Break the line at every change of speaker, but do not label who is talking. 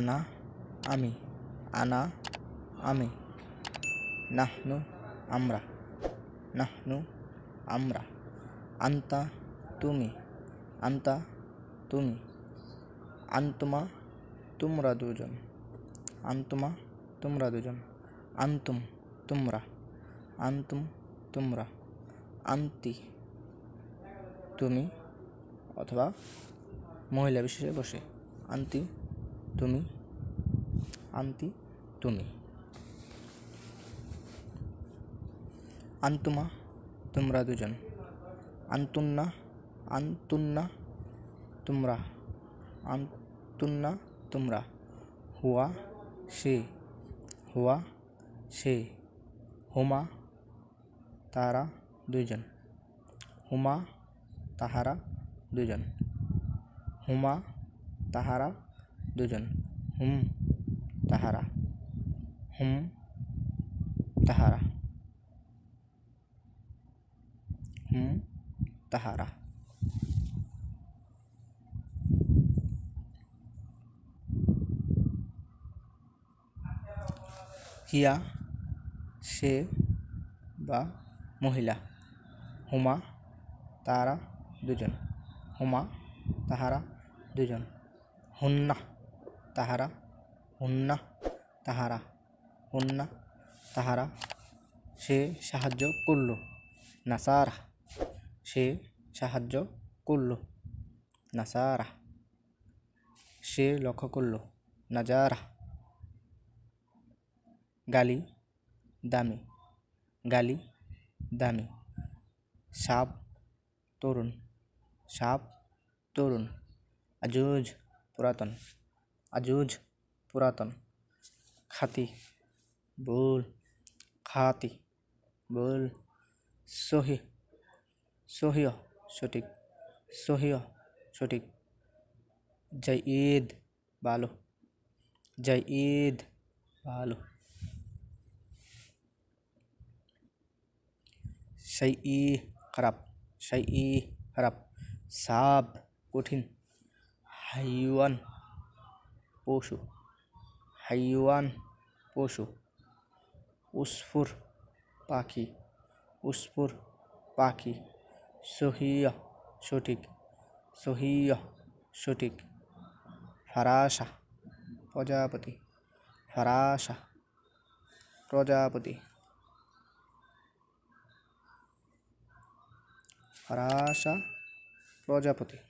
আনা আমি আনা আমি নাহনু আমরা নাহনু আমরা আন্তা তুমি আন্তা তুমি আন্তমা তোমরা দুজন আন্তমা তোমরা দুজন আন্তুম তোমরা আন্তুম তোমরা আন্তি তুমি অথবা মহিলা বিশেষে বসে আন্তি তুমি আন্তি তুমি আন্তুমা তোমরা দুজন আন্তুন্না আন্তুন্না তোমরা আন্তুন্না তোমরা হুয়া সে হুয়া সে হুমা তারা দুজন হুমা তাহারা দুজন হুমা তাহারা দুজন হুম তাহারা হুম তাহারা হুম তাহারা হিয়া সে বা মহিলা হুমা তারা দুজন হুমা তাহারা দুজন হুন্না তাহারা হন্যা তাহারা হন্যা তাহারা সে সাহায্য করল নাসারা সে সাহায্য করল নাসারা সে লক্ষ্য করল নাজারা গালি দামি গালি দামি সাপ তরুণ সাপ তরুণ আজুজ পুরাতন अजूज पुरातन खाती बोल खाती बोल सही सोहिय सटीक सोहिय सटीक जय ईद भालो जय ईद भालो सही खराब सही खराब साब कठिन हाइवन पोशु हयवान पोशु उस्फुर पाखी उस्फुर पाखी सुहीय शुटिक सुहीय शुटिक फराशा प्रजापति फराशा प्रजापति फराशा प्रजापति